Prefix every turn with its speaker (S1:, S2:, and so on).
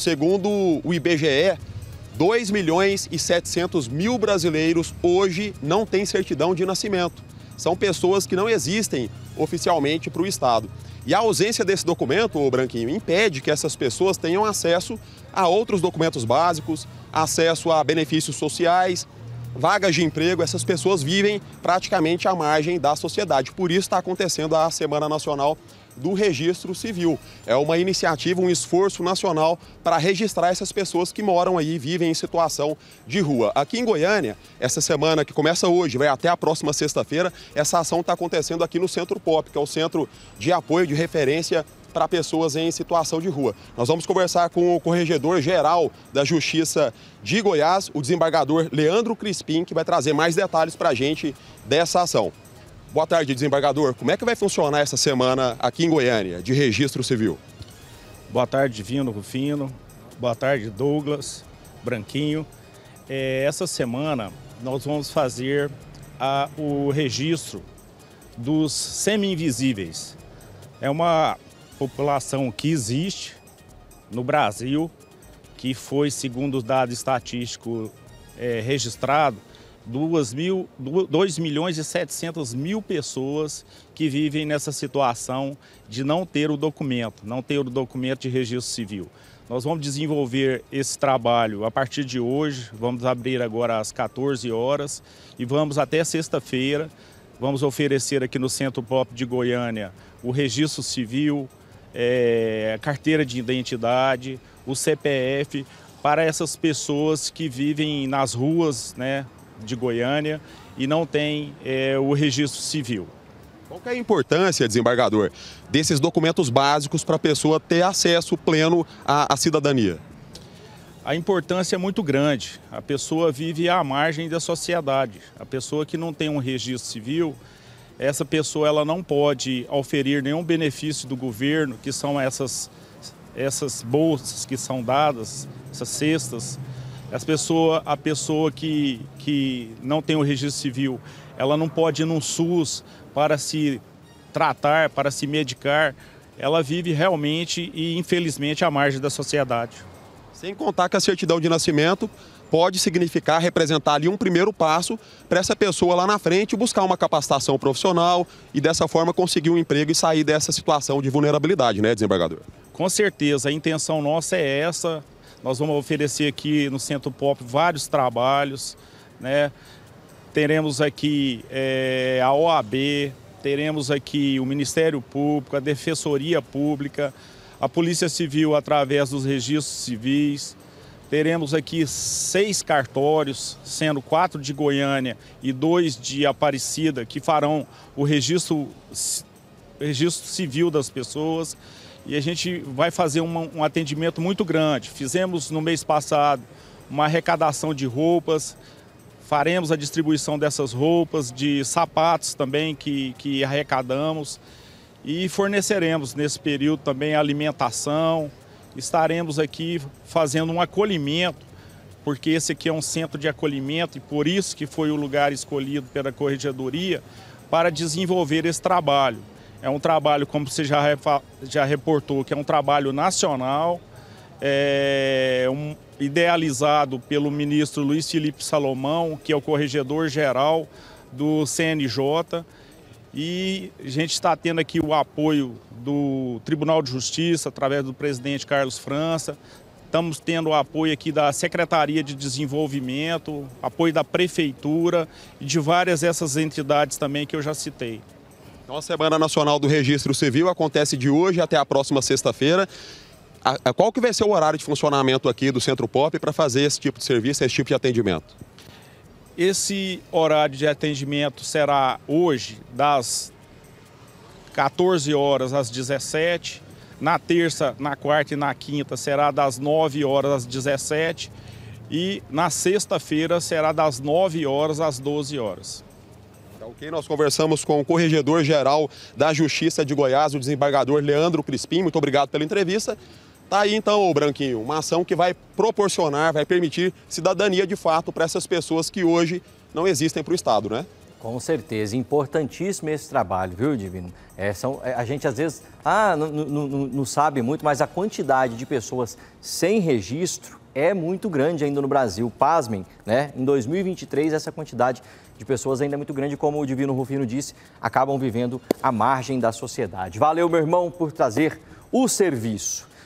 S1: Segundo o IBGE, 2 milhões e 700 mil brasileiros hoje não têm certidão de nascimento. São pessoas que não existem oficialmente para o Estado. E a ausência desse documento, o Branquinho, impede que essas pessoas tenham acesso a outros documentos básicos, acesso a benefícios sociais, vagas de emprego. Essas pessoas vivem praticamente à margem da sociedade. Por isso está acontecendo a Semana Nacional do registro civil. É uma iniciativa, um esforço nacional para registrar essas pessoas que moram aí e vivem em situação de rua. Aqui em Goiânia, essa semana que começa hoje, vai até a próxima sexta-feira, essa ação está acontecendo aqui no Centro Pop, que é o centro de apoio de referência para pessoas em situação de rua. Nós vamos conversar com o corregedor geral da Justiça de Goiás, o desembargador Leandro Crispim, que vai trazer mais detalhes para a gente dessa ação. Boa tarde, desembargador. Como é que vai funcionar essa semana aqui em Goiânia, de registro civil? Boa tarde, Divino Rufino.
S2: Boa tarde, Douglas, Branquinho. É, essa semana nós vamos fazer a, o registro dos semi-invisíveis. É uma população que existe no Brasil, que foi, segundo os dados estatísticos é, registrados, 2, mil, 2 milhões e 700 mil pessoas que vivem nessa situação de não ter o documento, não ter o documento de registro civil. Nós vamos desenvolver esse trabalho a partir de hoje, vamos abrir agora às 14 horas e vamos até sexta-feira. Vamos oferecer aqui no Centro Pop de Goiânia o registro civil, é, carteira de identidade, o CPF, para essas pessoas que vivem nas ruas, né, de
S1: Goiânia e não tem é, o registro civil. Qual é a importância, desembargador, desses documentos básicos para a pessoa ter acesso pleno à, à cidadania?
S2: A importância é muito grande. A pessoa vive à margem da sociedade. A pessoa que não tem um registro civil, essa pessoa ela não pode oferir nenhum benefício do governo, que são essas, essas bolsas que são dadas, essas cestas. As pessoa, a pessoa que, que não tem o registro civil, ela não pode ir num SUS para se tratar, para se medicar. Ela vive realmente e infelizmente à margem da sociedade.
S1: Sem contar que a certidão de nascimento pode significar representar ali um primeiro passo para essa pessoa lá na frente buscar uma capacitação profissional e dessa forma conseguir um emprego e sair dessa situação de vulnerabilidade, né, desembargador?
S2: Com certeza, a intenção nossa é essa. Nós vamos oferecer aqui no Centro Pop vários trabalhos, né? Teremos aqui é, a OAB, teremos aqui o Ministério Público, a Defensoria Pública, a Polícia Civil através dos registros civis. Teremos aqui seis cartórios, sendo quatro de Goiânia e dois de Aparecida, que farão o registro, registro civil das pessoas e a gente vai fazer um atendimento muito grande. Fizemos no mês passado uma arrecadação de roupas, faremos a distribuição dessas roupas, de sapatos também que, que arrecadamos e forneceremos nesse período também alimentação. Estaremos aqui fazendo um acolhimento, porque esse aqui é um centro de acolhimento e por isso que foi o lugar escolhido pela Corregedoria para desenvolver esse trabalho. É um trabalho, como você já, já reportou, que é um trabalho nacional, é, um, idealizado pelo ministro Luiz Felipe Salomão, que é o corregedor-geral do CNJ. E a gente está tendo aqui o apoio do Tribunal de Justiça, através do presidente Carlos França. Estamos tendo o apoio aqui da Secretaria de Desenvolvimento, apoio da Prefeitura e de várias dessas entidades também que eu já citei.
S1: Então a Semana Nacional do Registro Civil acontece de hoje até a próxima sexta-feira. Qual que vai ser o horário de funcionamento aqui do Centro Pop para fazer esse tipo de serviço, esse tipo de atendimento?
S2: Esse horário de atendimento será hoje das 14 horas às 17 na terça, na quarta e na quinta será das 9 horas às 17 e na sexta-feira será das 9 horas às
S1: 12 horas. Ok, nós conversamos com o Corregedor-Geral da Justiça de Goiás, o desembargador Leandro Crispim. Muito obrigado pela entrevista. Tá aí então, Branquinho, uma ação que vai proporcionar, vai permitir cidadania de fato para essas pessoas que hoje não existem para o Estado, né? Com certeza, importantíssimo esse trabalho, viu, Divino? É, são, é, a gente às vezes ah, não sabe muito, mas a quantidade de pessoas sem registro é muito grande ainda no Brasil. Pasmem, né? Em 2023, essa quantidade de pessoas ainda é muito grande, como o Divino Rufino disse, acabam vivendo à margem da sociedade. Valeu, meu irmão, por trazer o serviço.